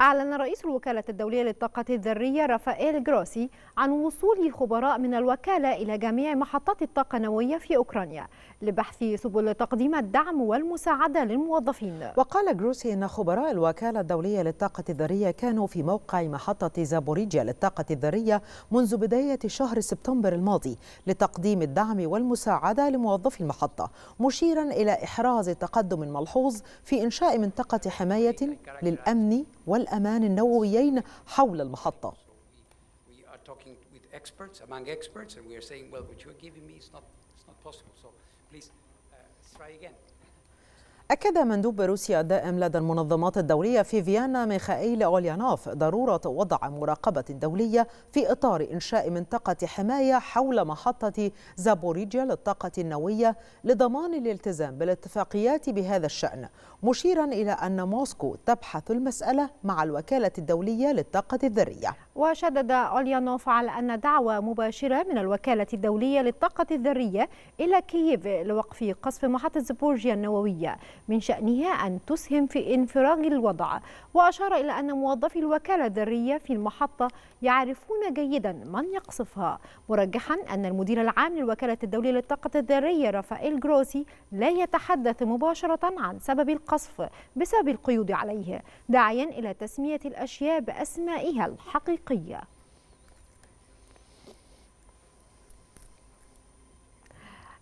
أعلن رئيس الوكالة الدولية للطاقة الذرية رافائيل جروسي عن وصول خبراء من الوكالة إلى جميع محطات الطاقة النووية في أوكرانيا لبحث سبل تقديم الدعم والمساعدة للموظفين وقال جروسي أن خبراء الوكالة الدولية للطاقة الذرية كانوا في موقع محطة زابوريجيا للطاقة الذرية منذ بداية شهر سبتمبر الماضي لتقديم الدعم والمساعدة لموظفي المحطة مشيرا إلى إحراز تقدم ملحوظ في إنشاء منطقة حماية للأمن والأمان النوويين حول المحطة uh, أكد مندوب روسيا الدائم لدى المنظمات الدولية في فيينا ميخائيل أوليانوف ضرورة وضع مراقبة دولية في إطار إنشاء منطقة حماية حول محطة زابوريجيا للطاقة النووية لضمان الالتزام بالاتفاقيات بهذا الشأن مشيرا إلى أن موسكو تبحث المسألة مع الوكالة الدولية للطاقة الذرية وشدد أوليانوف على أن دعوة مباشرة من الوكالة الدولية للطاقة الذرية إلى كييف لوقف قصف محطة زبورجيا النووية من شأنها أن تسهم في انفراج الوضع وأشار إلى أن موظفي الوكالة الذرية في المحطة يعرفون جيدا من يقصفها مرجحا أن المدير العام للوكالة الدولية للطاقة الذرية رافائيل جروسي لا يتحدث مباشرة عن سبب القصف القصف بسبب القيود عليه داعيا إلى تسمية الأشياء بأسمائها الحقيقية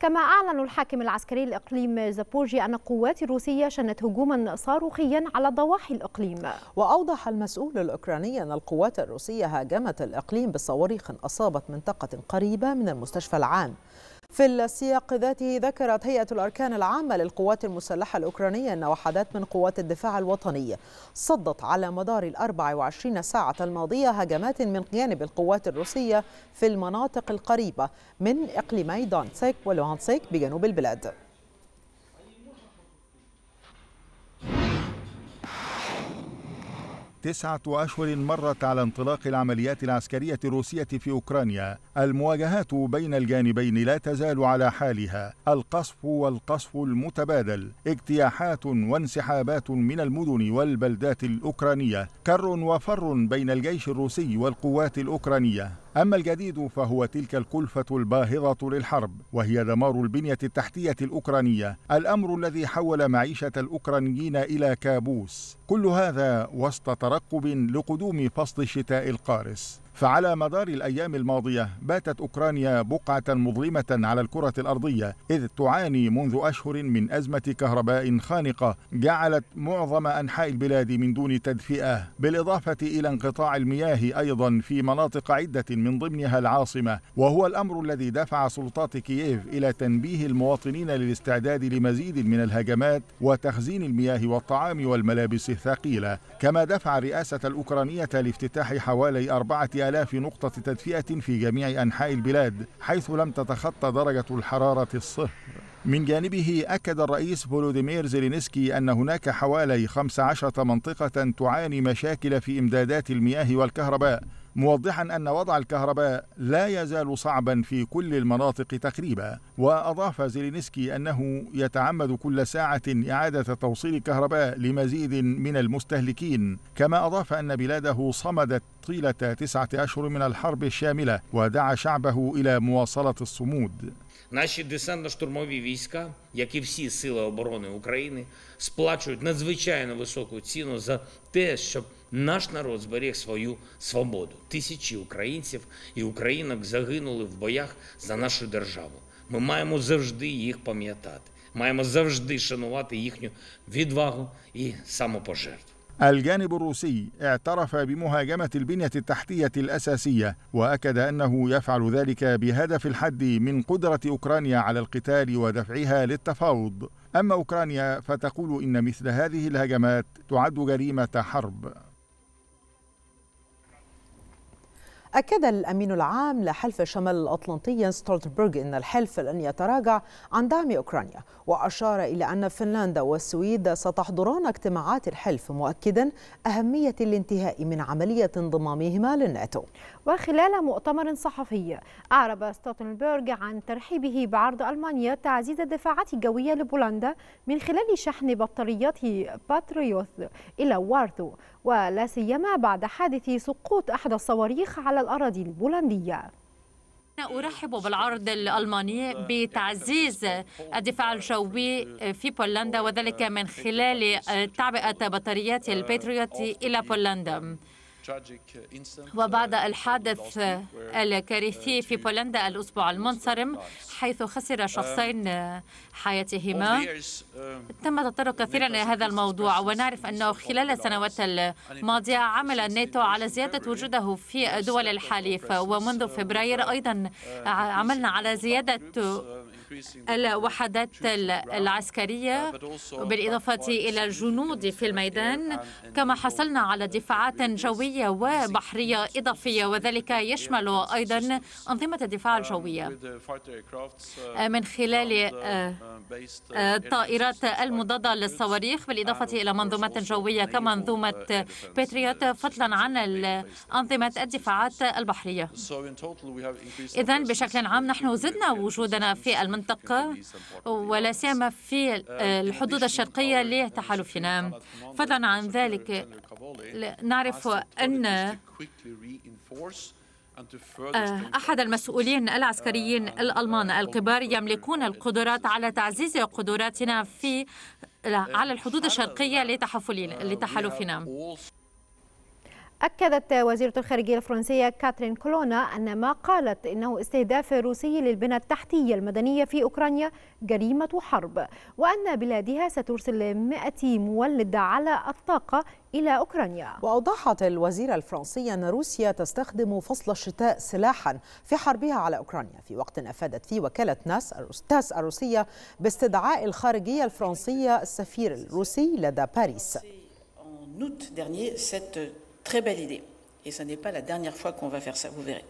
كما أعلن الحاكم العسكري الإقليم زابورجي أن القوات الروسية شنت هجوما صاروخيا على ضواحي الإقليم وأوضح المسؤول الأوكراني أن القوات الروسية هاجمت الإقليم بصواريخ أصابت منطقة قريبة من المستشفى العام في السياق ذاته ذكرت هيئة الأركان العامة للقوات المسلحة الأوكرانية أن وحدات من قوات الدفاع الوطني صدت على مدار ال 24 ساعة الماضية هجمات من جانب القوات الروسية في المناطق القريبة من إقليمي دونسك ولوهانسك بجنوب البلاد تسعة أشهر مرت على انطلاق العمليات العسكرية الروسية في أوكرانيا المواجهات بين الجانبين لا تزال على حالها القصف والقصف المتبادل اجتياحات وانسحابات من المدن والبلدات الاوكرانيه كر وفر بين الجيش الروسي والقوات الاوكرانيه اما الجديد فهو تلك الكلفه الباهظه للحرب وهي دمار البنيه التحتيه الاوكرانيه الامر الذي حول معيشه الاوكرانيين الى كابوس كل هذا وسط ترقب لقدوم فصل الشتاء القارس فعلى مدار الأيام الماضية باتت أوكرانيا بقعة مظلمة على الكرة الأرضية إذ تعاني منذ أشهر من أزمة كهرباء خانقة جعلت معظم أنحاء البلاد من دون تدفئة بالإضافة إلى انقطاع المياه أيضا في مناطق عدة من ضمنها العاصمة وهو الأمر الذي دفع سلطات كييف إلى تنبيه المواطنين للاستعداد لمزيد من الهجمات وتخزين المياه والطعام والملابس الثقيلة كما دفع الرئاسة الأوكرانية لافتتاح حوالي أربعة آلاف نقطة تدفئة في جميع أنحاء البلاد حيث لم تتخطى درجة الحرارة الصفر من جانبه أكد الرئيس فولوديمير زيلينسكي أن هناك حوالي 15 منطقة تعاني مشاكل في إمدادات المياه والكهرباء موضحا أن وضع الكهرباء لا يزال صعبا في كل المناطق تقريبا وأضاف زيلينسكي أنه يتعمد كل ساعة إعادة توصيل الكهرباء لمزيد من المستهلكين كما أضاف أن بلاده صمدت طيلة تسعة أشهر من الحرب الشاملة ودعا شعبه إلى مواصلة الصمود Наші десантно-штурмові війська, як і всі сили оборони України, сплачують надзвичайно високу ціну за те, щоб Наш народ зберіг свою свободу. Тисячі українців і українок загинули в боях за нашу державу. Ми маємо завжди їх пам'ятати. Маємо завжди шанувати їхню відвагу і самопожертву. الجانب الروسي اعترف بمهاجمة البنية التحتية الأساسية وأكد أنه يفعل ذلك بهدف الحد من قدرة أوكرانيا على القتال ودفعها للتفاوض أما أوكرانيا فتقول إن مثل هذه الهجمات تعد جريمة حرب أكد الأمين العام لحلف شمال الأطلنطي ستولتبرغ أن الحلف لن يتراجع عن دعم أوكرانيا وأشار إلى أن فنلندا والسويد ستحضران اجتماعات الحلف مؤكدا أهمية الانتهاء من عملية انضمامهما للناتو وخلال مؤتمر صحفي أعرب ستولتبرغ عن ترحيبه بعرض ألمانيا تعزيز الدفاعات الجوية لبولندا من خلال شحن بطاريات باتريوث إلى وارثو ولا سيما بعد حادث سقوط إحدى الصواريخ على الأراضي البولندية أرحب بالعرض الألماني بتعزيز الدفاع الجوي في بولندا وذلك من خلال تعبئة بطاريات الباتريوت إلى بولندا Uh, uh, وبعد الحادث uh, الكارثي في بولندا الأسبوع المنصرم حيث خسر um, شخصين حياتهما um, تم تطرق كثيرا إلى هذا الموضوع ونعرف أنه خلال السنوات الماضية عمل الناتو على زيادة وجوده في دول الحليف ومنذ فبراير أيضا آه، عملنا على زيادة الوحدات العسكرية بالإضافة إلى الجنود في الميدان كما حصلنا على دفاعات جوية وبحرية إضافية وذلك يشمل أيضا أنظمة الدفاع الجوية من خلال الطائرات آه، آه، المضادة للصواريخ بالإضافة إلى منظومات جوية كمنظومة باتريوت فضلا عن أنظمة الدفاعات البحرية إذا بشكل عام نحن زدنا وجودنا في المنطقة المنطقة ولا سيما في آه، الحدود الشرقية لتحالفنا فضلا عن ذلك نعرف أن آه، أحد المسؤولين العسكريين الألمان الكبار يملكون القدرات على تعزيز قدراتنا في على الحدود الشرقية لتحالفنا أكدت وزيرة الخارجية الفرنسية كاترين كولونا أن ما قالت إنه استهداف روسي للبنى التحتية المدنية في أوكرانيا جريمة حرب وأن بلادها سترسل 100 مولد على الطاقة إلى أوكرانيا وأوضحت الوزيرة الفرنسية أن روسيا تستخدم فصل الشتاء سلاحا في حربها على أوكرانيا في وقت أفادت فيه وكالة ناس تاس الروسية باستدعاء الخارجية الفرنسية السفير الروسي لدى باريس Très belle idée. Et ce n'est pas la dernière fois qu'on va faire ça, vous verrez.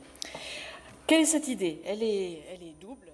Quelle est cette idée elle est, elle est double.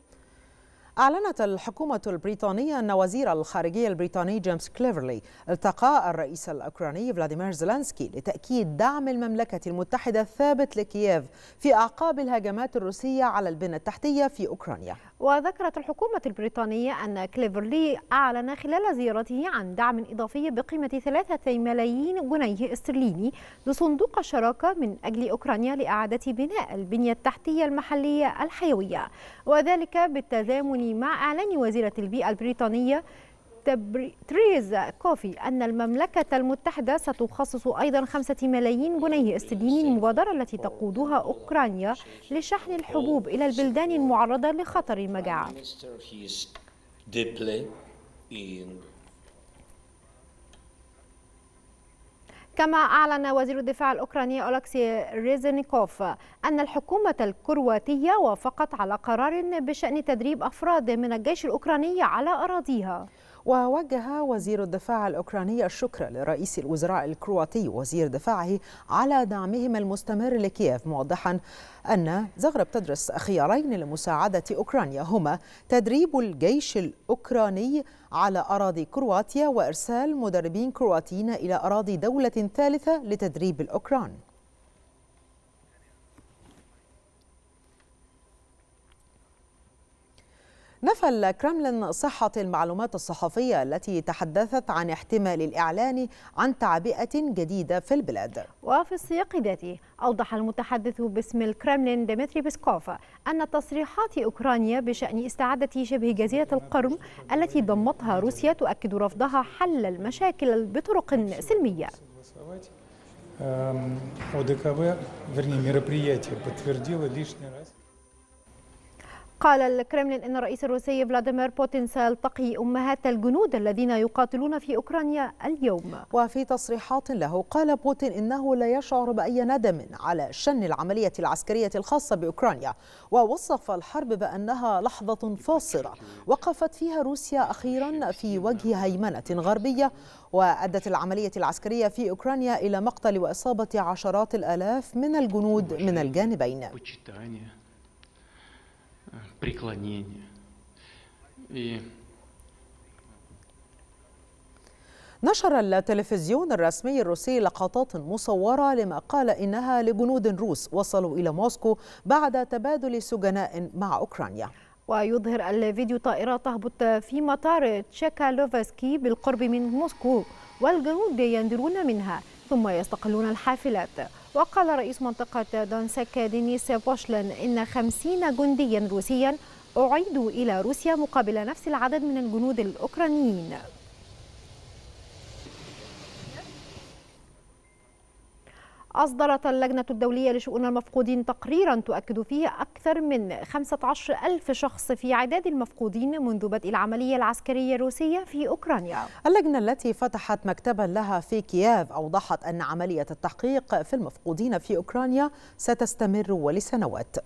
أعلنت الحكومة البريطانية أن وزير الخارجية البريطاني جيمس كليفرلي التقى الرئيس الأوكراني فلاديمير زيلانسكي لتأكيد دعم المملكة المتحدة الثابت لكييف في أعقاب الهجمات الروسية على البنى التحتية في أوكرانيا وذكرت الحكومة البريطانية أن كليفرلي أعلن خلال زيارته عن دعم إضافي بقيمة 3 ملايين جنيه استرليني لصندوق الشراكة من أجل أوكرانيا لإعادة بناء البنية التحتية المحلية الحيوية وذلك بالتزامن مع إعلان وزيرة البيئة البريطانية تريز كوفي أن المملكة المتحدة ستخصص أيضا خمسة ملايين جنيه استرليني المبادرة التي تقودها أوكرانيا لشحن الحبوب إلى البلدان المعرضة لخطر المجاعة كما أعلن وزير الدفاع الأوكراني أولكسي ريزنيكوف أن الحكومة الكرواتية وافقت على قرار بشأن تدريب أفراد من الجيش الأوكراني على أراضيها ووجه وزير الدفاع الأوكراني الشكر لرئيس الوزراء الكرواتي وزير دفاعه على دعمهم المستمر لكييف موضحا أن زغرب تدرس خيارين لمساعدة أوكرانيا هما تدريب الجيش الأوكراني على أراضي كرواتيا وإرسال مدربين كرواتيين إلى أراضي دولة ثالثة لتدريب الأوكران نفى الكرملين صحة المعلومات الصحفية التي تحدثت عن احتمال الإعلان عن تعبئة جديدة في البلاد وفي السياق ذاته أوضح المتحدث باسم الكرملين ديمتري بيسكوف أن تصريحات أوكرانيا بشأن استعادة شبه جزيرة القرم التي ضمتها روسيا تؤكد رفضها حل المشاكل بطرق سلمية قال الكرملين ان الرئيس الروسي فلاديمير بوتين سيلتقي امهات الجنود الذين يقاتلون في اوكرانيا اليوم. وفي تصريحات له قال بوتين انه لا يشعر باي ندم على شن العمليه العسكريه الخاصه باوكرانيا ووصف الحرب بانها لحظه فاصله وقفت فيها روسيا اخيرا في وجه هيمنه غربيه وادت العمليه العسكريه في اوكرانيا الى مقتل واصابه عشرات الالاف من الجنود من الجانبين. преклонение. И نشر التلفزيون الرسمي الروسي لقطات مصورة لما قال إنها لجنود روس وصلوا إلى موسكو بعد تبادل سجناء مع أوكرانيا ويظهر الفيديو طائرة تهبط في مطار تشيكالوفسكي بالقرب من موسكو والجنود يندرون منها ثم يستقلون الحافلات وقال رئيس منطقة دونسك دينيس بوشلن إن 50 جنديا روسيا أعيدوا إلى روسيا مقابل نفس العدد من الجنود الأوكرانيين أصدرت اللجنة الدولية لشؤون المفقودين تقريرا تؤكد فيه أكثر من 15 ألف شخص في عداد المفقودين منذ بدء العملية العسكرية الروسية في أوكرانيا اللجنة التي فتحت مكتبا لها في كييف أوضحت أن عملية التحقيق في المفقودين في أوكرانيا ستستمر ولسنوات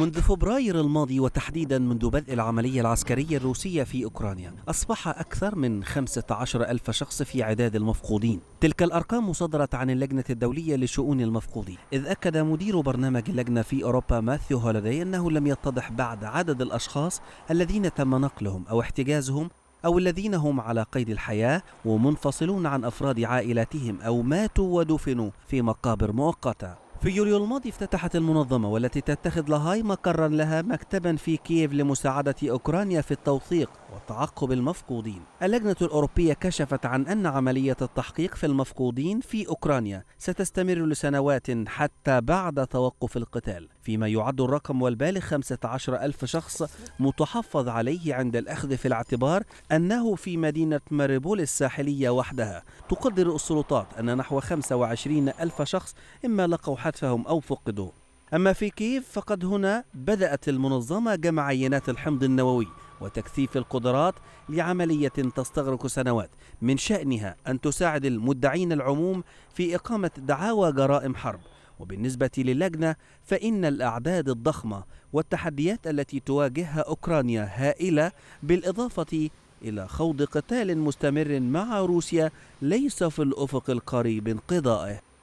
منذ فبراير الماضي وتحديدا منذ بدء العملية العسكرية الروسية في أوكرانيا أصبح أكثر من 15 ألف شخص في عداد المفقودين تلك الأرقام صدرت عن اللجنة الدولية لشؤون المفقودين إذ أكد مدير برنامج اللجنة في أوروبا ماثيو هوليدي أنه لم يتضح بعد عدد الأشخاص الذين تم نقلهم أو احتجازهم أو الذين هم على قيد الحياة ومنفصلون عن أفراد عائلاتهم أو ماتوا ودفنوا في مقابر مؤقتة في يوليو الماضي افتتحت المنظمة والتي تتخذ لاهاي مقرا لها مكتبا في كييف لمساعدة أوكرانيا في التوثيق وتعقب المفقودين اللجنة الأوروبية كشفت عن أن عملية التحقيق في المفقودين في أوكرانيا ستستمر لسنوات حتى بعد توقف القتال فيما يعد الرقم والبالغ 15 ألف شخص متحفظ عليه عند الأخذ في الاعتبار أنه في مدينة ماريبول الساحلية وحدها تقدر السلطات أن نحو 25 ألف شخص إما لقوا حتفهم أو فقدوه أما في كييف فقد هنا بدأت المنظمة جمع عينات الحمض النووي وتكثيف القدرات لعملية تستغرق سنوات من شأنها أن تساعد المدعين العموم في إقامة دعاوى جرائم حرب وبالنسبة للجنة فإن الأعداد الضخمة والتحديات التي تواجهها أوكرانيا هائلة بالإضافة إلى خوض قتال مستمر مع روسيا ليس في الأفق القريب انقضائه